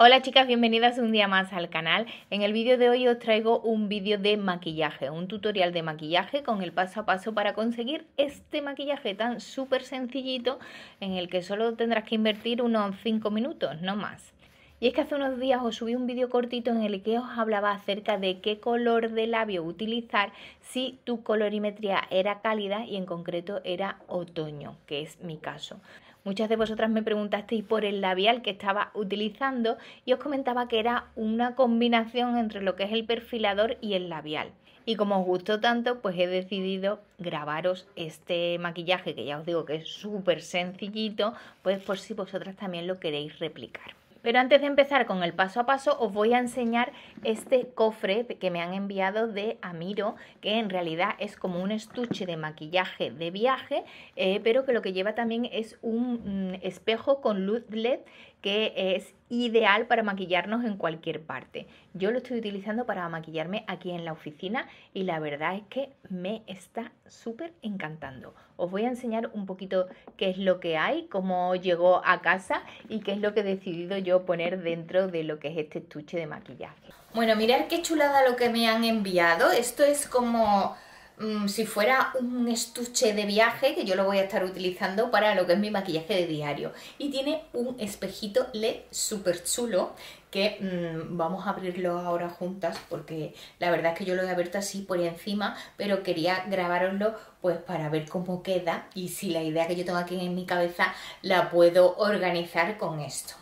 Hola chicas, bienvenidas un día más al canal. En el vídeo de hoy os traigo un vídeo de maquillaje, un tutorial de maquillaje con el paso a paso para conseguir este maquillaje tan súper sencillito en el que solo tendrás que invertir unos 5 minutos, no más. Y es que hace unos días os subí un vídeo cortito en el que os hablaba acerca de qué color de labio utilizar si tu colorimetría era cálida y en concreto era otoño, que es mi caso. Muchas de vosotras me preguntasteis por el labial que estaba utilizando y os comentaba que era una combinación entre lo que es el perfilador y el labial. Y como os gustó tanto, pues he decidido grabaros este maquillaje que ya os digo que es súper sencillito, pues por si vosotras también lo queréis replicar. Pero antes de empezar con el paso a paso, os voy a enseñar este cofre que me han enviado de Amiro, que en realidad es como un estuche de maquillaje de viaje, eh, pero que lo que lleva también es un mm, espejo con luz LED que es ideal para maquillarnos en cualquier parte. Yo lo estoy utilizando para maquillarme aquí en la oficina y la verdad es que me está súper encantando. Os voy a enseñar un poquito qué es lo que hay, cómo llegó a casa y qué es lo que he decidido yo poner dentro de lo que es este estuche de maquillaje. Bueno, mirad qué chulada lo que me han enviado. Esto es como mm, si fuera un estuche de viaje que yo lo voy a estar utilizando para lo que es mi maquillaje de diario. Y tiene un espejito LED súper chulo que mm, vamos a abrirlo ahora juntas porque la verdad es que yo lo he abierto así por encima, pero quería grabaroslo pues para ver cómo queda y si la idea que yo tengo aquí en mi cabeza la puedo organizar con esto.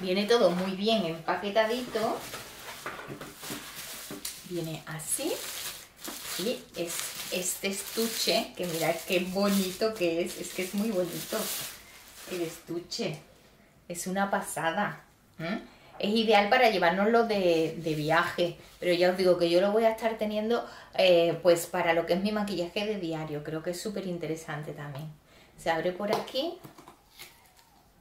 Viene todo muy bien empaquetadito. Viene así. Y es este estuche, que mirad qué bonito que es. Es que es muy bonito el estuche. Es una pasada. Es ideal para llevárnoslo de, de viaje, pero ya os digo que yo lo voy a estar teniendo eh, pues para lo que es mi maquillaje de diario. Creo que es súper interesante también. Se abre por aquí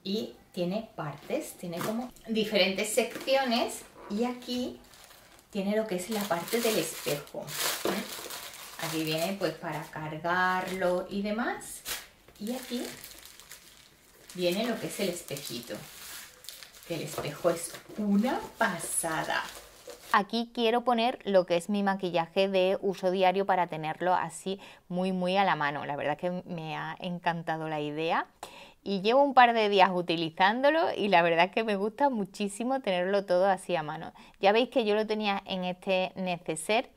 y tiene partes, tiene como diferentes secciones y aquí tiene lo que es la parte del espejo. ¿eh? Aquí viene pues para cargarlo y demás. Y aquí viene lo que es el espejito. El espejo es una pasada. Aquí quiero poner lo que es mi maquillaje de uso diario para tenerlo así muy muy a la mano. La verdad que me ha encantado la idea y llevo un par de días utilizándolo y la verdad es que me gusta muchísimo tenerlo todo así a mano. Ya veis que yo lo tenía en este neceser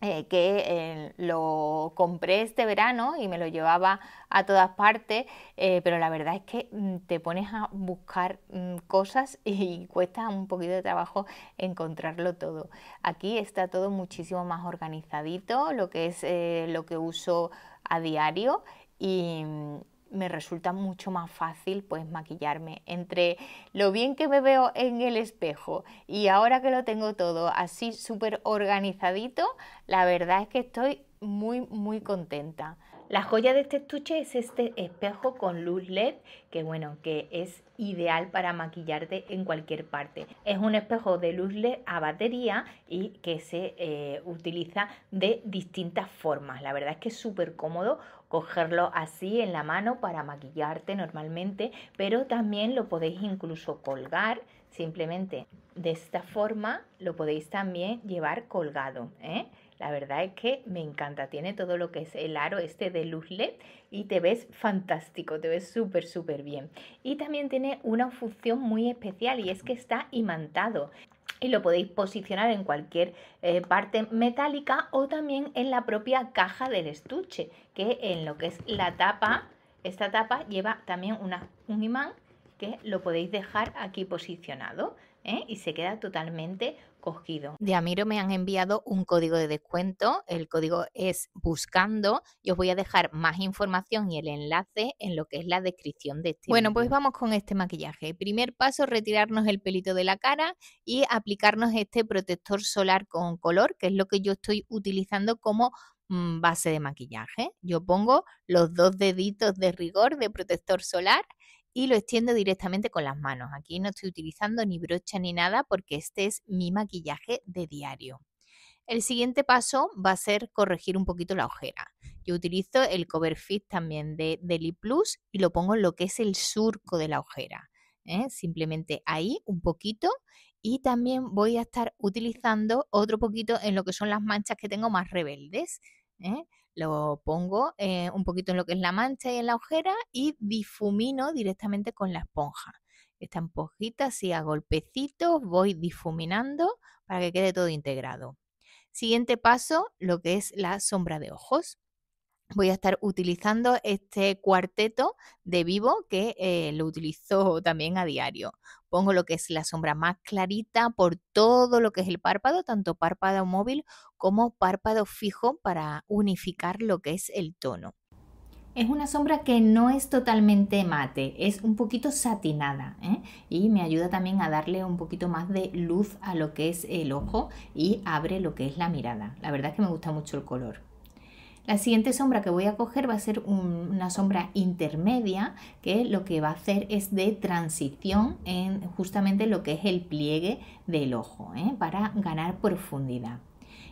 eh, que eh, lo compré este verano y me lo llevaba a todas partes, eh, pero la verdad es que mm, te pones a buscar mm, cosas y cuesta un poquito de trabajo encontrarlo todo. Aquí está todo muchísimo más organizadito, lo que es lo que uso a diario y, mm, me resulta mucho más fácil pues maquillarme. Entre lo bien que me veo en el espejo y ahora que lo tengo todo así súper organizadito, la verdad es que estoy muy muy contenta. La joya de este estuche es este espejo con luz LED, que bueno, que es ideal para maquillarte en cualquier parte. Es un espejo de luz LED a batería y que se eh, utiliza de distintas formas. La verdad es que es súper cómodo cogerlo así en la mano para maquillarte normalmente, pero también lo podéis incluso colgar simplemente de esta forma, lo podéis también llevar colgado. ¿eh? La verdad es que me encanta. Tiene todo lo que es el aro este de luz LED y te ves fantástico, te ves súper, súper bien. Y también tiene una función muy especial y es que está imantado y lo podéis posicionar en cualquier eh, parte metálica o también en la propia caja del estuche, que en lo que es la tapa, esta tapa lleva también un imán que lo podéis dejar aquí posicionado. ¿eh? y se queda totalmente cogido. De Amiro me han enviado un código de descuento, el código es buscando y os voy a dejar más información y el enlace en lo que es la descripción de este. Bueno, pues vamos con este maquillaje. Primer paso, retirarnos el pelito de la cara y aplicarnos este protector solar con color, que es lo que yo estoy utilizando como mm, base de maquillaje. Yo pongo los dos deditos de rigor de protector solar y lo extiendo directamente con las manos. Aquí no estoy utilizando ni brocha ni nada porque este es mi maquillaje de diario. El siguiente paso va a ser corregir un poquito la ojera. Yo utilizo el Cover Fit también de Deli Plus y lo pongo en lo que es el surco de la ojera. ¿eh? Simplemente ahí un poquito y también voy a estar utilizando otro poquito en lo que son las manchas que tengo más rebeldes. ¿eh? Lo pongo eh, un poquito en lo que es la mancha y en la ojera y difumino directamente con la esponja. Esta empujita, así a golpecitos voy difuminando para que quede todo integrado. Siguiente paso, lo que es la sombra de ojos voy a estar utilizando este cuarteto de vivo que eh, lo utilizo también a diario. Pongo lo que es la sombra más clarita por todo lo que es el párpado, tanto párpado móvil como párpado fijo para unificar lo que es el tono. Es una sombra que no es totalmente mate, es un poquito satinada ¿eh? y me ayuda también a darle un poquito más de luz a lo que es el ojo y abre lo que es la mirada. La verdad es que me gusta mucho el color. La siguiente sombra que voy a coger va a ser una sombra intermedia que lo que va a hacer es de transición en justamente lo que es el pliegue del ojo ¿eh? para ganar profundidad.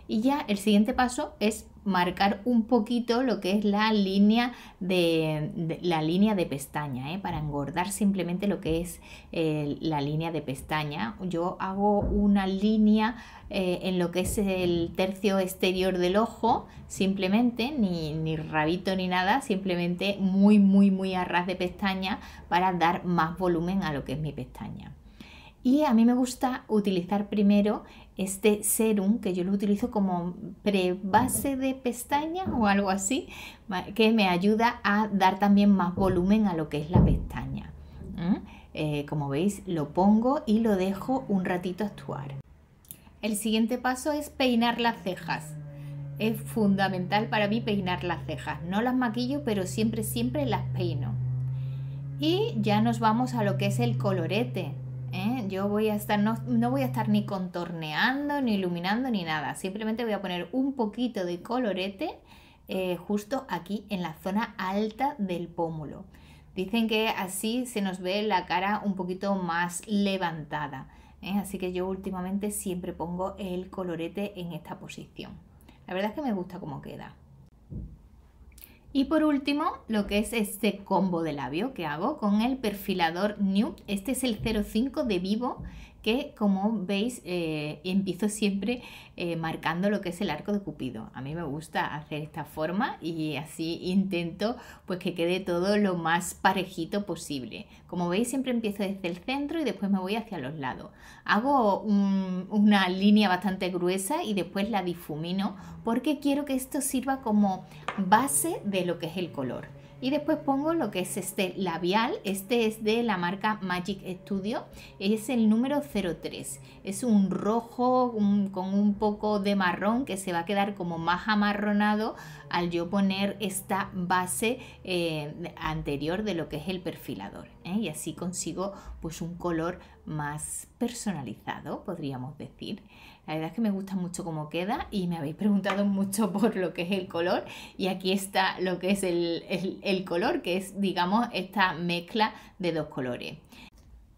Y ya el siguiente paso es marcar un poquito lo que es la línea de, la línea de pestaña ¿eh? para engordar simplemente lo que es eh, la línea de pestaña yo hago una línea eh, en lo que es el tercio exterior del ojo simplemente ni, ni rabito ni nada simplemente muy muy muy a ras de pestaña para dar más volumen a lo que es mi pestaña y a mí me gusta utilizar primero este serum, que yo lo utilizo como prebase de pestaña o algo así, que me ayuda a dar también más volumen a lo que es la pestaña. Eh, como veis, lo pongo y lo dejo un ratito actuar. El siguiente paso es peinar las cejas. Es fundamental para mí peinar las cejas. No las maquillo, pero siempre, siempre las peino. Y ya nos vamos a lo que es el colorete. ¿eh? Yo voy a estar, no, voy a estar ni contorneando, ni iluminando, ni nada. Simplemente voy a poner un poquito de colorete eh, justo aquí en la zona alta del pómulo. Dicen que así se nos ve la cara un poquito más levantada. ¿eh? Así que yo últimamente siempre pongo el colorete en esta posición. La verdad es que me gusta cómo queda. Y por último, lo que es este combo de labio que hago con el perfilador Nude. Este es el 05 de Vivo que como veis eh, empiezo siempre eh, marcando lo que es el arco de Cupido. A mí me gusta hacer esta forma y así intento pues que quede todo lo más parejito posible. Como veis siempre empiezo desde el centro y después me voy hacia los lados. Hago una línea bastante gruesa y después la difumino porque quiero que esto sirva como base de lo que es el color. Y después pongo lo que es este labial. Este es de la marca Magic Studio. Es el número 03. Es un rojo con un poco de marrón que se va a quedar como más amarronado al yo poner esta base eh, anterior de lo que es el perfilador. ¿eh? Y así consigo pues un color más personalizado, podríamos decir. La verdad es que me gusta mucho cómo queda y me habéis preguntado mucho por lo que es el color y aquí está lo que es el, color, que es digamos esta mezcla de dos colores.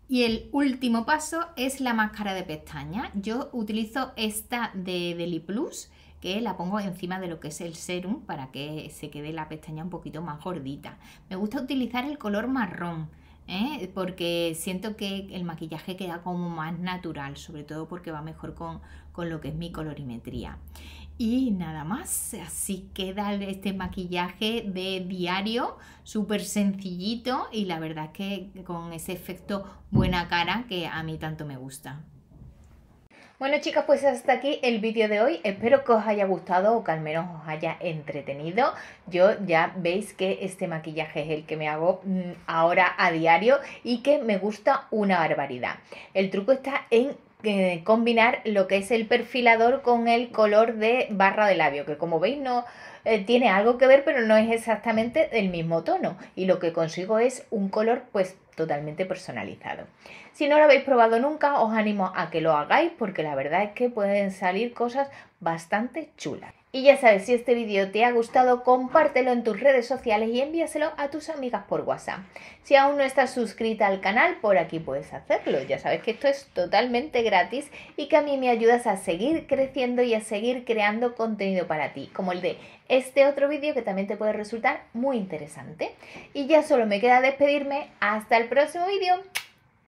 Y el último paso es la máscara de pestaña Yo utilizo esta de Deli Plus, que la pongo encima de lo que es el serum para que se quede la pestaña un poquito más gordita. Me gusta utilizar el color marrón ¿eh? porque siento que el maquillaje queda como más natural, sobre todo porque va mejor con, con lo que es mi colorimetría. Y nada más, así queda este maquillaje de diario, súper sencillito y la verdad es que con ese efecto buena cara que a mí tanto me gusta. Bueno chicas, pues hasta aquí el vídeo de hoy. Espero que os haya gustado o que al menos os haya entretenido. Yo ya veis que este maquillaje es el que me hago mm, ahora a diario y que me gusta una barbaridad. El truco está en eh, combinar lo que es el perfilador con el color de barra de labio, que como veis no eh, tiene algo que ver, pero no es exactamente el mismo tono. Y lo que consigo es un color pues totalmente personalizado. Si no lo habéis probado nunca, os animo a que lo hagáis porque la verdad es que pueden salir cosas bastante chulas. Y ya sabes, si este vídeo te ha gustado, compártelo en tus redes sociales y envíaselo a tus amigas por WhatsApp. Si aún no estás suscrita al canal, por aquí puedes hacerlo. Ya sabes que esto es totalmente gratis y que a mí me ayudas a seguir creciendo y a seguir creando contenido para ti, como el de este otro vídeo que también te puede resultar muy interesante. Y ya solo me queda despedirme. Hasta el próximo vídeo.